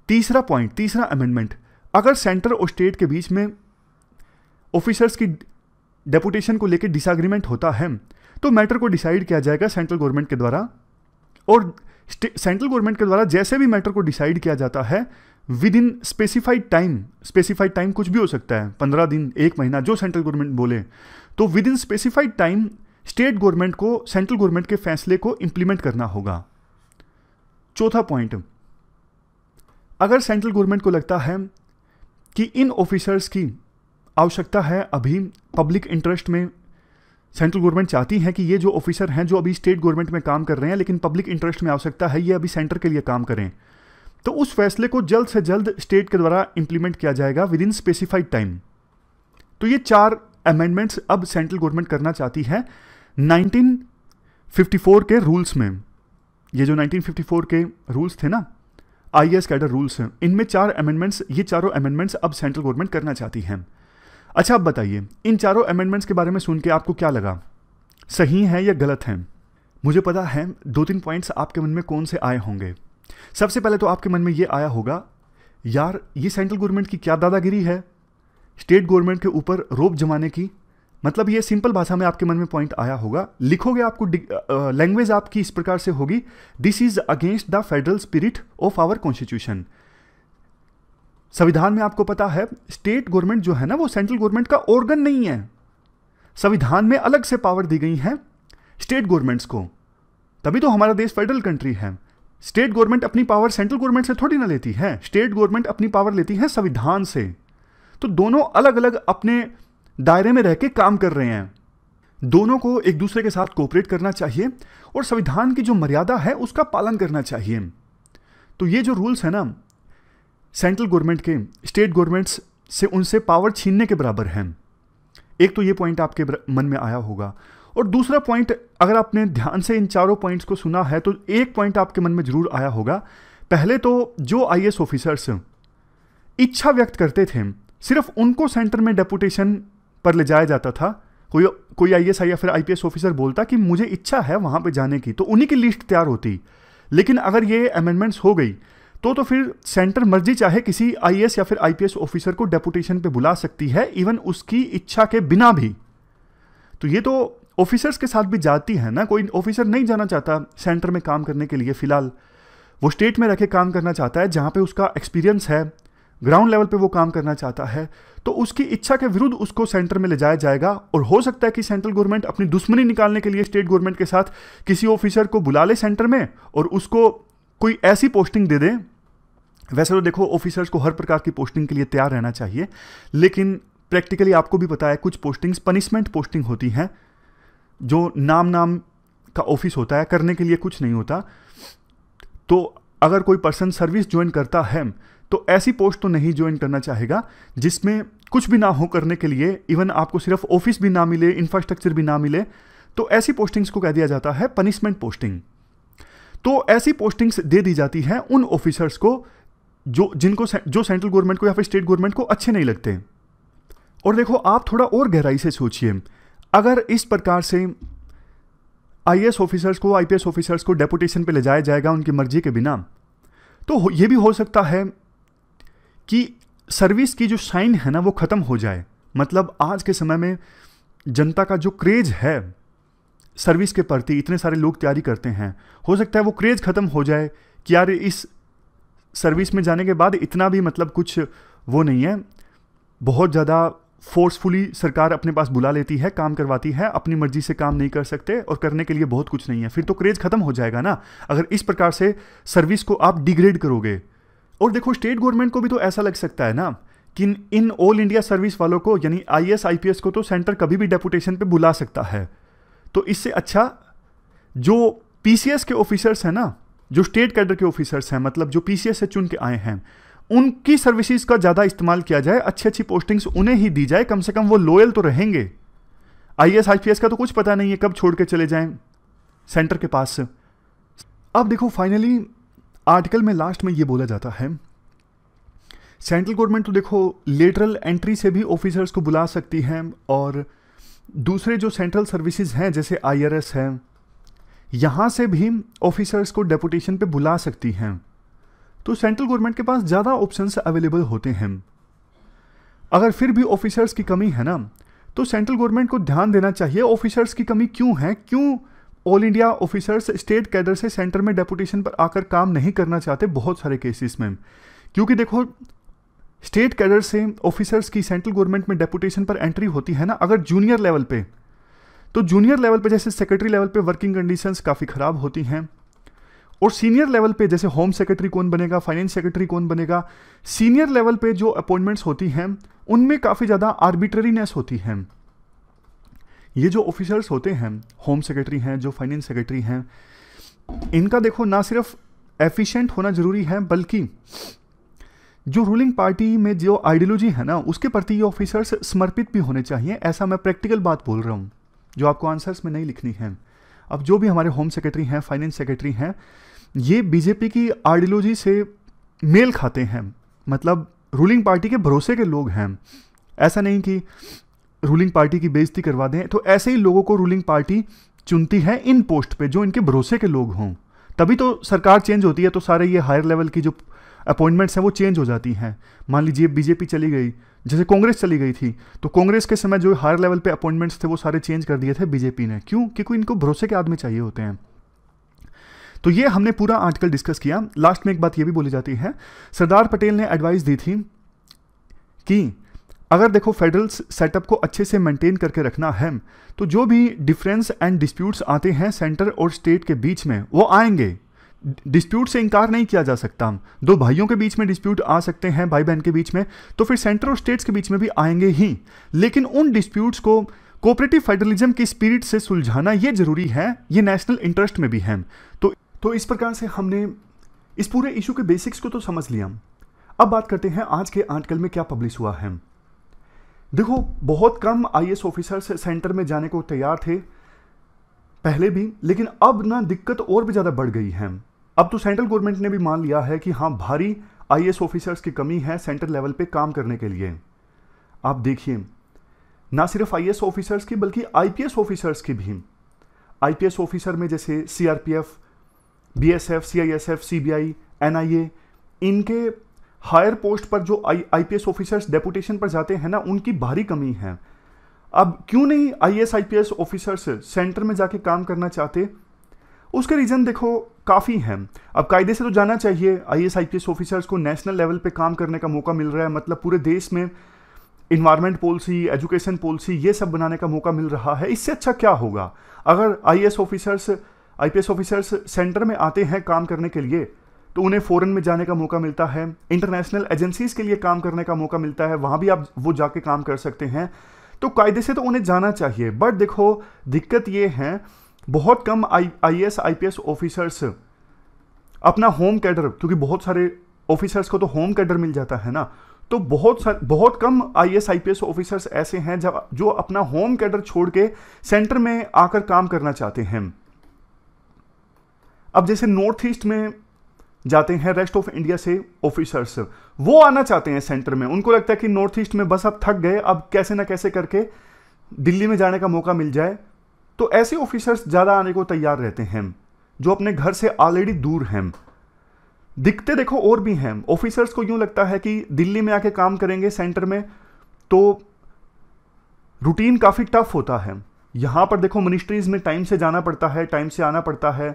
तीसरा पॉइंट तीसरा अमेंडमेंट अगर सेंटर और स्टेट के बीच में ऑफिसर्स की डेपुटेशन को लेकर डिसएग्रीमेंट होता है तो मैटर को डिसाइड किया जाएगा सेंट्रल गवर्नमेंट के द्वारा और सेंट्रल गवर्नमेंट के द्वारा जैसे भी मैटर को डिसाइड किया जाता है within specified time specified time कुछ भी हो सकता है पंद्रह दिन एक महीना जो सेंट्रल गवर्नमेंट बोले तो within specified time state government को सेंट्रल गवर्नमेंट के फैसले को इंप्लीमेंट करना होगा चौथा पॉइंट अगर सेंट्रल गवर्नमेंट को लगता है कि इन ऑफिसर्स की आवश्यकता है अभी पब्लिक इंटरेस्ट में सेंट्रल गवर्नमेंट चाहती है कि ये जो ऑफिसर हैं जो अभी स्टेट गवर्नमेंट में काम कर रहे हैं लेकिन पब्लिक इंटरेस्ट में आवश्यकता है ये अभी सेंटर के लिए काम करें तो उस फैसले को जल्द से जल्द स्टेट के द्वारा इंप्लीमेंट किया जाएगा विद इन स्पेसिफाइड टाइम तो ये चार अमेंडमेंट्स अब सेंट्रल गवर्नमेंट करना चाहती है 1954 के रूल्स में ये जो 1954 के रूल्स थे ना आई एस कैडर रूल्स हैं इनमें चार अमेंडमेंट्स ये चारों अमेंडमेंट्स अब सेंट्रल गवर्नमेंट करना चाहती हैं अच्छा आप बताइए इन चारों अमेंडमेंट्स के बारे में सुन के आपको क्या लगा सही है या गलत है मुझे पता है दो तीन पॉइंट्स आपके मन में कौन से आए होंगे सबसे पहले तो आपके मन में ये आया होगा यार ये सेंट्रल गवर्नमेंट की क्या दादागिरी है स्टेट गवर्नमेंट के ऊपर रोप जमाने की मतलब ये सिंपल भाषा में आपके मन में पॉइंट आया होगा लिखोगे आपको लैंग्वेज आपकी इस प्रकार से होगी this is against the federal spirit of our constitution संविधान में आपको पता है स्टेट गवर्नमेंट जो है ना वो सेंट्रल गवर्नमेंट का ऑर्गन नहीं है संविधान में अलग से पावर दी गई है स्टेट गवर्नमेंट्स को तभी तो हमारा देश फेडरल कंट्री है स्टेट गवर्नमेंट अपनी पावर सेंट्रल गवर्नमेंट से थोड़ी ना लेती है स्टेट गवर्नमेंट अपनी पावर लेती है संविधान से तो दोनों अलग अलग अपने दायरे में रह के काम कर रहे हैं दोनों को एक दूसरे के साथ कोऑपरेट करना चाहिए और संविधान की जो मर्यादा है उसका पालन करना चाहिए तो ये जो रूल्स है ना सेंट्रल गवर्नमेंट के स्टेट गवर्नमेंट्स से उनसे पावर छीनने के बराबर हैं एक तो ये पॉइंट आपके मन में आया होगा और दूसरा पॉइंट अगर आपने ध्यान से इन चारों पॉइंट्स को सुना है तो एक पॉइंट आपके मन में ज़रूर आया होगा पहले तो जो आई ऑफिसर्स इच्छा व्यक्त करते थे सिर्फ उनको सेंटर में डेपुटेशन पर ले जाया जाता था कोई कोई आई या फिर आई ऑफिसर बोलता कि मुझे इच्छा है वहाँ पर जाने की तो उन्हीं की लिस्ट तैयार होती लेकिन अगर ये अमेंडमेंट्स हो गई तो तो फिर सेंटर मर्जी चाहे किसी आईएएस या फिर आईपीएस ऑफिसर को डेपुटेशन पे बुला सकती है इवन उसकी इच्छा के बिना भी तो ये तो ऑफिसर्स के साथ भी जाती है ना कोई ऑफिसर नहीं जाना चाहता सेंटर में काम करने के लिए फिलहाल वो स्टेट में रहकर काम करना चाहता है जहाँ पे उसका एक्सपीरियंस है ग्राउंड लेवल पे वो काम करना चाहता है तो उसकी इच्छा के विरुद्ध उसको सेंटर में ले जाया जाएगा और हो सकता है कि सेंट्रल गवर्नमेंट अपनी दुश्मनी निकालने के लिए स्टेट गवर्नमेंट के साथ किसी ऑफिसर को बुला ले सेंटर में और उसको कोई ऐसी पोस्टिंग दे दें वैसे तो देखो ऑफिसर्स को हर प्रकार की पोस्टिंग के लिए तैयार रहना चाहिए लेकिन प्रैक्टिकली आपको भी पता है कुछ पोस्टिंग्स पनिशमेंट पोस्टिंग होती हैं जो नाम नाम का ऑफिस होता है करने के लिए कुछ नहीं होता तो अगर कोई पर्सन सर्विस ज्वाइन करता है तो ऐसी पोस्ट तो नहीं ज्वाइन करना चाहेगा जिसमें कुछ भी ना हो करने के लिए इवन आपको सिर्फ ऑफिस भी ना मिले इंफ्रास्ट्रक्चर भी ना मिले तो ऐसी पोस्टिंग्स को कह दिया जाता है पनिशमेंट पोस्टिंग तो ऐसी पोस्टिंग्स दे दी जाती हैं उन ऑफिसर्स को जो जिनको जो सेंट्रल गवर्नमेंट को या फिर स्टेट गवर्नमेंट को अच्छे नहीं लगते और देखो आप थोड़ा और गहराई से सोचिए अगर इस प्रकार से आई ऑफिसर्स को आई ऑफिसर्स को डेपुटेशन पर ले जाया जाएगा उनकी मर्जी के बिना तो ये भी हो सकता है कि सर्विस की जो साइन है ना वो ख़त्म हो जाए मतलब आज के समय में जनता का जो क्रेज है सर्विस के प्रति इतने सारे लोग तैयारी करते हैं हो सकता है वो क्रेज़ ख़त्म हो जाए कि यार इस सर्विस में जाने के बाद इतना भी मतलब कुछ वो नहीं है बहुत ज़्यादा फोर्सफुली सरकार अपने पास बुला लेती है काम करवाती है अपनी मर्जी से काम नहीं कर सकते और करने के लिए बहुत कुछ नहीं है फिर तो क्रेज़ ख़त्म हो जाएगा ना अगर इस प्रकार से सर्विस को आप डिग्रेड करोगे और देखो स्टेट गवर्नमेंट को भी तो ऐसा लग सकता है ना कि इन ऑल इंडिया सर्विस वालों को यानी आई एस आई को तो सेंटर कभी भी डेपुटेशन पर बुला सकता है तो इससे अच्छा जो पी के ऑफिसर्स हैं ना जो स्टेट कैडर के ऑफिसर्स हैं मतलब जो पी से चुन के आए हैं उनकी सर्विसेज का ज़्यादा इस्तेमाल किया जाए अच्छी अच्छी पोस्टिंग्स उन्हें ही दी जाए कम से कम वो लॉयल तो रहेंगे आई एस आई का तो कुछ पता नहीं है कब छोड़ के चले जाएं सेंटर के पास अब देखो फाइनली आर्टिकल में लास्ट में ये बोला जाता है सेंट्रल गवर्नमेंट तो देखो लेटरल एंट्री से भी ऑफिसर्स को बुला सकती हैं और दूसरे जो सेंट्रल सर्विसेज हैं जैसे आईआरएस हैं यहाँ से भी ऑफिसर्स को डेपुटेशन पे बुला सकती हैं तो सेंट्रल गवर्नमेंट के पास ज़्यादा ऑप्शन अवेलेबल होते हैं अगर फिर भी ऑफिसर्स की कमी है ना तो सेंट्रल गवर्नमेंट को ध्यान देना चाहिए ऑफिसर्स की कमी क्यों है क्यों all India officers state cadre से सेंटर में डेपुटेशन पर आकर काम नहीं करना चाहते बहुत सारे केसेस में क्योंकि देखो स्टेट कैडर से ऑफिसर्स की सेंट्रल गवर्नमेंट में डेपुटेशन पर एंट्री होती है ना अगर जूनियर लेवल पे तो जूनियर लेवल पे जैसे सेक्रेटरी लेवल पे वर्किंग कंडीशंस काफ़ी ख़राब होती हैं और सीनियर लेवल पे जैसे होम सेक्रेटरी कौन बनेगा फाइनेंस सेक्रेटरी कौन बनेगा सीनियर लेवल पे जो अपॉइंटमेंट्स होती हैं उनमें काफ़ी ज़्यादा आर्बिट्रेरीनेस होती है ये जो ऑफिसर्स होते हैं होम सेक्रेटरी हैं जो फाइनेंस सेक्रेटरी हैं इनका देखो ना सिर्फ एफिशिएंट होना ज़रूरी है बल्कि जो रूलिंग पार्टी में जो आइडियोलॉजी है ना उसके प्रति ये ऑफिसर्स समर्पित भी होने चाहिए ऐसा मैं प्रैक्टिकल बात बोल रहा हूँ जो आपको आंसर्स में नहीं लिखनी है अब जो भी हमारे होम सेक्रेटरी हैं फाइनेंस सेक्रेटरी हैं ये बीजेपी की आइडियोलॉजी से मेल खाते हैं मतलब रूलिंग पार्टी के भरोसे के लोग हैं ऐसा नहीं कि रूलिंग पार्टी की बेइज्जती करवा दें तो ऐसे ही लोगों को रूलिंग पार्टी चुनती है इन पोस्ट पे जो इनके भरोसे के लोग हों तभी तो सरकार चेंज होती है तो सारे ये हायर लेवल की जो अपॉइंटमेंट्स हैं वो चेंज हो जाती हैं मान लीजिए बीजेपी चली गई जैसे कांग्रेस चली गई थी तो कांग्रेस के समय जो हायर लेवल पे अपॉइंटमेंट्स थे वो सारे चेंज कर दिए थे बीजेपी ने क्यों क्योंकि इनको भरोसे के आदमी चाहिए होते हैं तो ये हमने पूरा आर्टिकल डिस्कस किया लास्ट में एक बात ये भी बोली जाती है सरदार पटेल ने एडवाइस दी थी कि अगर देखो फेडरल सेटअप को अच्छे से मेंटेन करके रखना है तो जो भी डिफरेंस एंड डिस्प्यूट्स आते हैं सेंटर और स्टेट के बीच में वो आएंगे डिस्प्यूट से इंकार नहीं किया जा सकता दो भाइयों के बीच में डिस्प्यूट आ सकते हैं भाई बहन के बीच में तो फिर सेंटर और स्टेट्स के बीच में भी आएंगे ही लेकिन उन डिस्प्यूट्स को कोऑपरेटिव फेडरलिज्म की स्पिरिट से सुलझाना ये जरूरी है ये नेशनल इंटरेस्ट में भी है तो तो इस प्रकार से हमने इस पूरे इशू के बेसिक्स को तो समझ लिया अब बात करते हैं आज के आर्टिकल में क्या पब्लिश हुआ है देखो बहुत कम आई ऑफिसर्स सेंटर में जाने को तैयार थे पहले भी लेकिन अब ना दिक्कत और भी ज़्यादा बढ़ गई है अब तो सेंट्रल गवर्नमेंट ने भी मान लिया है कि हाँ भारी आई ऑफिसर्स की कमी है सेंटर लेवल पे काम करने के लिए आप देखिए ना सिर्फ आई ऑफिसर्स की बल्कि आई ऑफिसर्स की भी आई ऑफिसर में जैसे C BSF CISF CBI B S F C I S F C B I N I A इनके हायर पोस्ट पर जो आईपीएस ऑफिसर्स डेपुटेशन पर जाते हैं ना उनकी भारी कमी है अब क्यों नहीं I S I P S officers centre में जाके काम करना चाहते उसके रीज़न देखो काफ़ी हैं अब कायदे से तो जाना चाहिए I S I P S officers को नेशनल लेवल पे काम करने का मौका मिल रहा है मतलब पूरे देश में इन्वायरमेंट पॉलिसी एजुकेशन पॉलिसी ये सब बनाने का मौका मिल रहा है इससे अच्छा क्या होगा अगर I S officers I P S officers centre में आते हैं काम करने के लिए तो उन्हें फ़ॉरन में जाने का मौका मिलता है इंटरनेशनल एजेंसीज़ के लिए काम करने का मौका मिलता है वहाँ भी आप वो जाके काम कर सकते हैं तो कायदे से तो उन्हें जाना चाहिए बट देखो दिक्कत ये है बहुत कम I I S I P S officers अपना होम कैडर क्योंकि बहुत सारे ऑफिसर्स को तो होम कैडर मिल जाता है ना तो बहुत सारे बहुत कम I S I P S officers ऐसे हैं जब जो अपना होम कैडर छोड़ के सेंटर में आकर काम करना चाहते हैं अब जैसे नॉर्थ ईस्ट में जाते हैं रेस्ट ऑफ इंडिया से ऑफिसर्स वो आना चाहते हैं सेंटर में उनको लगता है कि नॉर्थ ईस्ट में बस अब थक गए अब कैसे ना कैसे करके दिल्ली में जाने का मौका मिल जाए तो ऐसे ऑफिसर्स ज़्यादा आने को तैयार रहते हैं जो अपने घर से ऑलरेडी दूर हैं दिखते देखो और भी हैं ऑफिसर्स को यूं लगता है कि दिल्ली में आके काम करेंगे सेंटर में तो रूटीन काफ़ी टफ होता है यहां पर देखो मिनिस्ट्रीज़ में टाइम से जाना पड़ता है टाइम से आना पड़ता है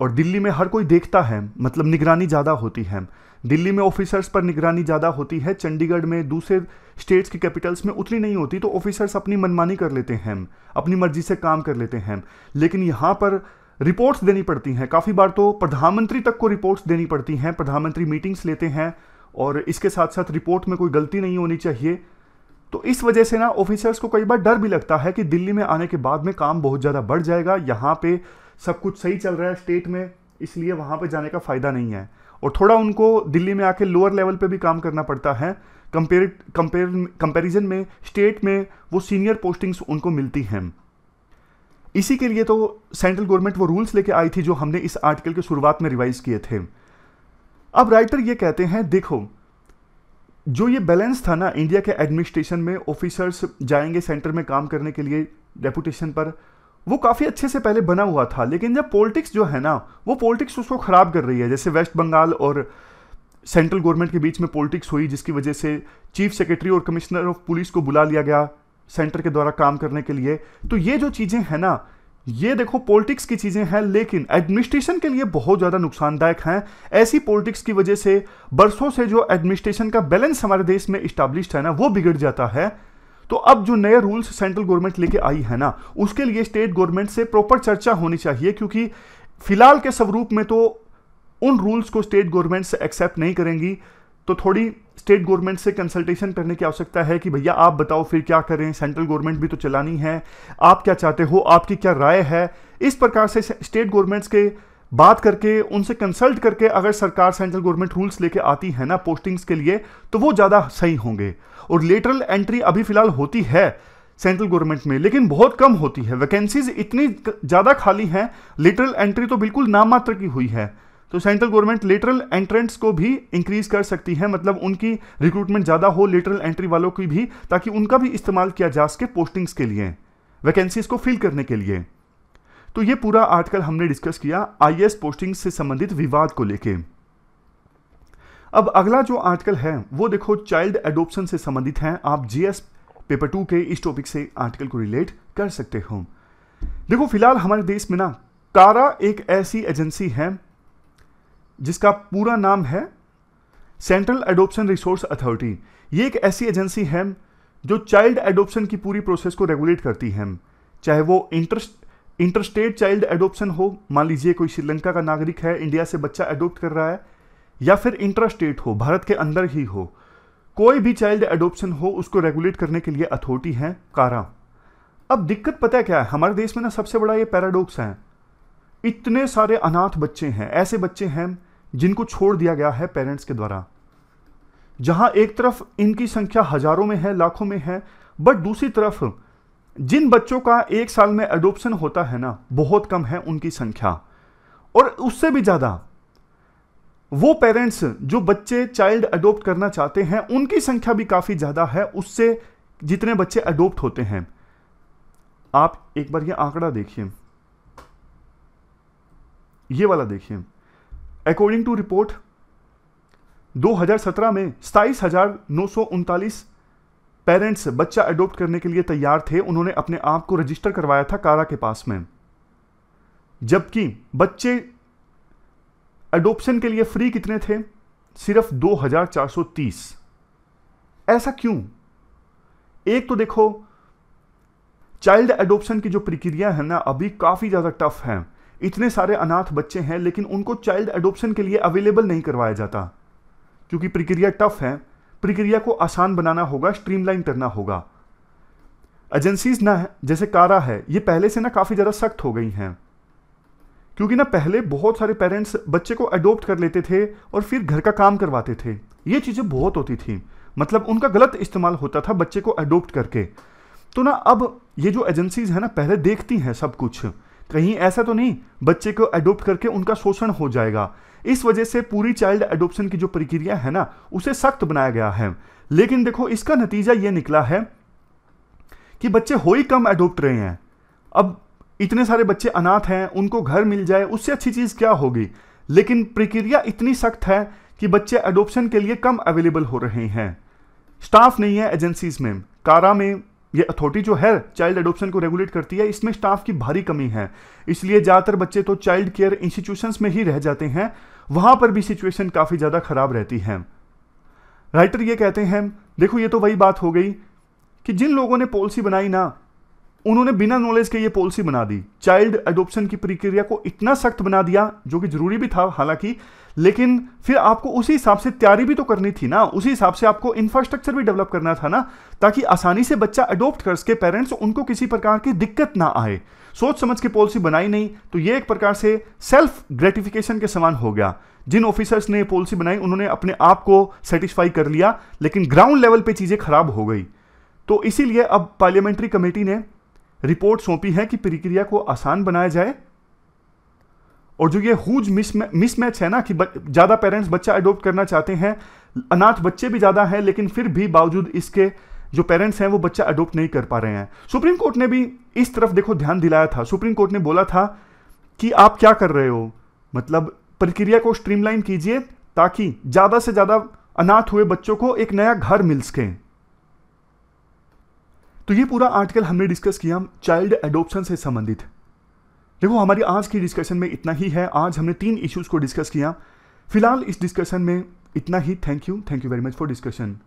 और दिल्ली में हर कोई देखता है मतलब निगरानी ज़्यादा होती है दिल्ली में ऑफिसर्स पर निगरानी ज़्यादा होती है चंडीगढ़ में दूसरे स्टेट्स की कैपिटल्स में उतनी नहीं होती तो ऑफिसर्स अपनी मनमानी कर लेते हैं अपनी मर्जी से काम कर लेते हैं लेकिन यहाँ पर रिपोर्ट्स देनी पड़ती हैं काफ़ी बार तो प्रधानमंत्री तक को रिपोर्ट्स देनी पड़ती हैं प्रधानमंत्री मीटिंग्स लेते हैं और इसके साथ साथ रिपोर्ट में कोई गलती नहीं होनी चाहिए तो इस वजह से ना ऑफिसर्स को कई बार डर भी लगता है कि दिल्ली में आने के बाद में काम बहुत ज़्यादा बढ़ जाएगा यहाँ पे सब कुछ सही चल रहा है स्टेट में इसलिए वहाँ पे जाने का फ़ायदा नहीं है और थोड़ा उनको दिल्ली में आके लोअर लेवल पे भी काम करना पड़ता है कंपेयर कंपेयर कंपेरिजन में स्टेट में वो सीनियर पोस्टिंग्स उनको मिलती हैं इसी के लिए तो सेंट्रल गवर्नमेंट वो रूल्स लेके आई थी जो हमने इस आर्टिकल के शुरुआत में रिवाइज किए थे अब राइटर ये कहते हैं देखो जो ये बैलेंस था ना इंडिया के एडमिनिस्ट्रेशन में ऑफिसर्स जाएंगे सेंटर में काम करने के लिए डेपुटेशन पर वो काफ़ी अच्छे से पहले बना हुआ था लेकिन जब पॉलिटिक्स जो है ना वो पॉलिटिक्स उसको ख़राब कर रही है जैसे वेस्ट बंगाल और सेंट्रल गवर्नमेंट के बीच में पॉलिटिक्स हुई जिसकी वजह से चीफ सेक्रेटरी और कमिश्नर ऑफ पुलिस को बुला लिया गया सेंटर के द्वारा काम करने के लिए तो ये जो चीज़ें हैं ना ये देखो पॉलिटिक्स की चीज़ें हैं लेकिन एडमिनिस्ट्रेशन के लिए बहुत ज़्यादा नुकसानदायक हैं ऐसी पॉलिटिक्स की वजह से बरसों से जो एडमिनिस्ट्रेशन का बैलेंस हमारे देश में इस्टाब्लिश है ना वो बिगड़ जाता है तो अब जो नए रूल्स सेंट्रल गवर्नमेंट लेके आई है ना उसके लिए स्टेट गवर्नमेंट से प्रॉपर चर्चा होनी चाहिए क्योंकि फिलहाल के स्वरूप में तो उन रूल्स को स्टेट गवर्नमेंट से एक्सेप्ट नहीं करेंगी तो थोड़ी स्टेट गवर्नमेंट से कंसल्टेशन करने की आवश्यकता है कि भैया आप बताओ फिर क्या करें सेंट्रल गवर्नमेंट भी तो चलानी है आप क्या चाहते हो आपकी क्या राय है इस प्रकार से स्टेट गवर्नमेंट्स के बात करके उनसे कंसल्ट करके अगर सरकार सेंट्रल गवर्नमेंट रूल्स लेके आती है ना पोस्टिंग्स के लिए तो वो ज़्यादा सही होंगे और लेटरल एंट्री अभी फिलहाल होती है सेंट्रल गवर्नमेंट में लेकिन बहुत कम होती है वैकेंसीज इतनी ज़्यादा खाली हैं लेटरल एंट्री तो बिल्कुल नामात्र की हुई है तो सेंट्रल गवर्नमेंट लेटरल एंट्रेंट्स को भी इंक्रीज कर सकती है मतलब उनकी रिक्रूटमेंट ज़्यादा हो लेटरल एंट्री वालों की भी ताकि उनका भी इस्तेमाल किया जा सके पोस्टिंग्स के लिए वैकेंसीज को फिल करने के लिए तो ये पूरा आर्टिकल हमने डिस्कस किया आईएएस पोस्टिंग से संबंधित विवाद को लेके अब अगला जो आर्टिकल है वो देखो चाइल्ड एडोप्शन से संबंधित है आप जीएस पेपर टू के इस टॉपिक से आर्टिकल को रिलेट कर सकते हो देखो फिलहाल हमारे देश में ना कारा एक ऐसी एजेंसी है जिसका पूरा नाम है सेंट्रल एडोप्शन रिसोर्स अथॉरिटी ये एक ऐसी एजेंसी है जो चाइल्ड एडोप्शन की पूरी प्रोसेस को रेगुलेट करती है चाहे वो इंटरेस्ट इंटरस्टेट चाइल्ड एडोप्शन हो मान लीजिए कोई श्रीलंका का नागरिक है इंडिया से बच्चा एडोप्ट कर रहा है या फिर इंटरस्टेट हो भारत के अंदर ही हो कोई भी चाइल्ड एडोप्शन हो उसको रेगुलेट करने के लिए अथॉरिटी है कारा अब दिक्कत पता है क्या है हमारे देश में ना सबसे बड़ा ये पैराडोक्स है इतने सारे अनाथ बच्चे हैं ऐसे बच्चे हैं जिनको छोड़ दिया गया है पेरेंट्स के द्वारा जहां एक तरफ इनकी संख्या हजारों में है लाखों में है बट दूसरी तरफ जिन बच्चों का एक साल में एडोप्शन होता है ना बहुत कम है उनकी संख्या और उससे भी ज़्यादा वो पेरेंट्स जो बच्चे चाइल्ड अडोप्ट करना चाहते हैं उनकी संख्या भी काफ़ी ज़्यादा है उससे जितने बच्चे अडोप्ट होते हैं आप एक बार ये आंकड़ा देखिए ये वाला देखिए अकॉर्डिंग टू रिपोर्ट 2017 में सताईस पेरेंट्स बच्चा अडोप्ट करने के लिए तैयार थे उन्होंने अपने आप को रजिस्टर करवाया था कारा के पास में जबकि बच्चे अडोप्शन के लिए फ्री कितने थे सिर्फ 2430 ऐसा क्यों एक तो देखो चाइल्ड एडोप्शन की जो प्रक्रिया है ना अभी काफ़ी ज़्यादा टफ है इतने सारे अनाथ बच्चे हैं लेकिन उनको चाइल्ड एडोप्शन के लिए अवेलेबल नहीं करवाया जाता क्योंकि प्रक्रिया टफ है प्रक्रिया को आसान बनाना होगा स्ट्रीमलाइन करना होगा एजेंसीज ना जैसे कारा है ये पहले से ना काफ़ी ज़्यादा सख्त हो गई हैं क्योंकि ना पहले बहुत सारे पेरेंट्स बच्चे को अडोप्ट कर लेते थे और फिर घर का काम करवाते थे ये चीज़ें बहुत होती थी मतलब उनका गलत इस्तेमाल होता था बच्चे को अडोप्ट करके तो ना अब ये जो एजेंसीज है ना पहले देखती हैं सब कुछ कहीं ऐसा तो नहीं बच्चे को अडोप्ट करके उनका शोषण हो जाएगा इस वजह से पूरी चाइल्ड एडोप्शन की जो प्रक्रिया है ना उसे सख्त बनाया गया है लेकिन देखो इसका नतीजा ये निकला है कि बच्चे हो ही कम एडोप्ट रहे हैं अब इतने सारे बच्चे अनाथ हैं उनको घर मिल जाए उससे अच्छी चीज़ क्या होगी लेकिन प्रक्रिया इतनी सख्त है कि बच्चे एडोप्शन के लिए कम अवेलेबल हो रहे हैं स्टाफ नहीं है एजेंसीज में कारा में ये अथॉरिटी जो है चाइल्ड एडोप्शन को रेगुलेट करती है इसमें स्टाफ की भारी कमी है इसलिए ज़्यादातर बच्चे तो चाइल्ड केयर इंस्टीट्यूशंस में ही रह जाते हैं वहां पर भी सिचुएशन काफ़ी ज़्यादा ख़राब रहती है राइटर ये कहते हैं देखो ये तो वही बात हो गई कि जिन लोगों ने पॉलिसी बनाई ना उन्होंने बिना नॉलेज के ये पॉलिसी बना दी चाइल्ड एडोप्शन की प्रक्रिया को इतना सख्त बना दिया जो कि जरूरी भी था हालांकि लेकिन फिर आपको उसी हिसाब से तैयारी भी तो करनी थी ना उसी हिसाब से आपको इंफ्रास्ट्रक्चर भी डेवलप करना था ना ताकि आसानी से बच्चा अडोप्ट कर सके पेरेंट्स उनको किसी प्रकार की दिक्कत ना आए सोच समझ के पॉलिसी बनाई नहीं तो ये एक प्रकार से सेल्फ ग्रेटिफिकेशन के समान हो गया जिन ऑफिसर्स ने पॉलिसी बनाई उन्होंने अपने आप को सेटिस्फाई कर लिया लेकिन ग्राउंड लेवल पर चीज़ें खराब हो गई तो इसीलिए अब पार्लियामेंट्री कमेटी ने रिपोर्ट सौंपी है कि प्रक्रिया को आसान बनाया जाए और जो ये हुज मिसमैच है ना कि ज़्यादा पेरेंट्स बच्चा अडोप्ट करना चाहते हैं अनाथ बच्चे भी ज़्यादा हैं लेकिन फिर भी बावजूद इसके जो पेरेंट्स हैं वो बच्चा अडोप्ट नहीं कर पा रहे हैं सुप्रीम कोर्ट ने भी इस तरफ देखो ध्यान दिलाया था सुप्रीम कोर्ट ने बोला था कि आप क्या कर रहे हो मतलब प्रक्रिया को स्ट्रीमलाइन कीजिए ताकि ज़्यादा से ज़्यादा अनाथ हुए बच्चों को एक नया घर मिल सके तो ये पूरा आर्टिकल हमने डिस्कस किया चाइल्ड एडोप्शन से संबंधित देखो हमारी आज की डिस्कशन में इतना ही है आज हमने तीन इश्यूज को डिस्कस किया फिलहाल इस डिस्कशन में इतना ही thank you thank you very much for discussion